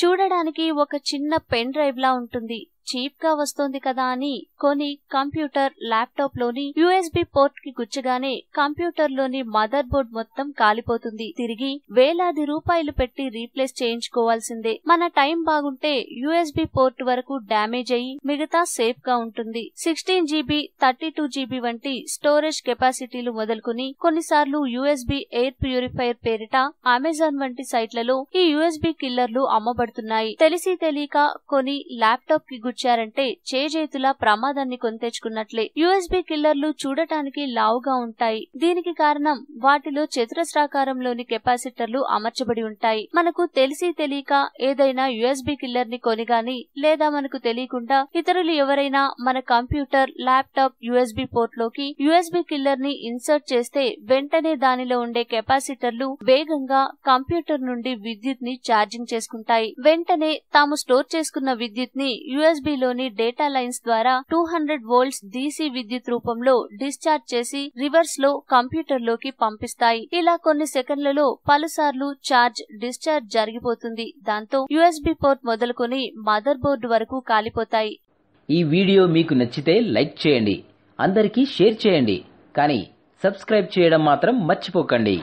చూడడానికి ఒక చిన్న పెన్ డ్రైవ్ లా ఉంటుంది చీప్ గా వస్తోంది కదా అని కొని కంప్యూటర్ ల్యాప్టాప్ లోని యుఎస్బి పోర్ట్ కి గుచ్చగానే కంప్యూటర్ లోని మదర్ బోర్డ్ మొత్తం కాలిపోతుంది తిరిగి వేలాది రూపాయలు పెట్టి రీప్లేస్ చేయించుకోవాల్సిందే మన టైం బాగుంటే యుఎస్బి పోర్ట్ వరకు డ్యామేజ్ అయ్యి మిగతా సేఫ్ గా ఉంటుంది sixteen GB thirty two GB వంటి స్టోరేజ్ కెపాసిటీలు మొదలుకుని కొన్నిసార్లు యుఎస్బి ఎయిర్ ప్యూరిఫైర్ పేరిట అమెజాన్ వంటి సైట్లలో ఈ యుఎస్బి కిల్లర్లు అమ్మబడుతున్నాయి తెలిసి తెలియక కొని ల్యాప్టాప్ కి వచ్చారంటే చేజేతులా ప్రమాదాన్ని కొంతెచ్చుకున్నట్లే యుఎస్బి కిల్లర్లు చూడటానికి లావుగా ఉంటాయి దీనికి కారణం వాటిలో చతురస్రాకారంలోని కెపాసిటర్లు అమర్చబడి ఉంటాయి మనకు తెలిసి తెలియక ఏదైనా యుఎస్బి కిల్లర్ ని కొనిగాని లేదా మనకు తెలియకుండా ఇతరులు ఎవరైనా మన కంప్యూటర్ ల్యాప్టాప్ యుఎస్బి పోర్ట్ లోకి యుఎస్బి కిల్లర్ ని ఇన్సర్ట్ చేస్తే వెంటనే దానిలో ఉండే కెపాసిటర్లు వేగంగా కంప్యూటర్ నుండి విద్యుత్ ని చార్జింగ్ చేసుకుంటాయి వెంటనే తాము స్టోర్ చేసుకున్న విద్యుత్ ని యుఎస్బి యూఎస్బిలోని డేటా లైన్స్ ద్వారా టూ హండ్రెడ్ వోల్ట్స్ డీసీ విద్యుత్ రూపంలో డిశ్చార్జ్ చేసి రివర్స్ లో కంప్యూటర్లోకి పంపిస్తాయి ఇలా కొన్ని సెకండ్లలో పలుసార్లు ఛార్జ్ డిశ్చార్జ్ జరిగిపోతుంది దాంతో యుఎస్బి పోర్ట్ మొదలుకొని మదర్ బోర్డు వరకు కాలిపోతాయి ఈ వీడియో మీకు నచ్చితే లైక్ చేయండి అందరికీ షేర్ చేయండి కానీ సబ్స్క్రైబ్ చేయడం మాత్రం మర్చిపోకండి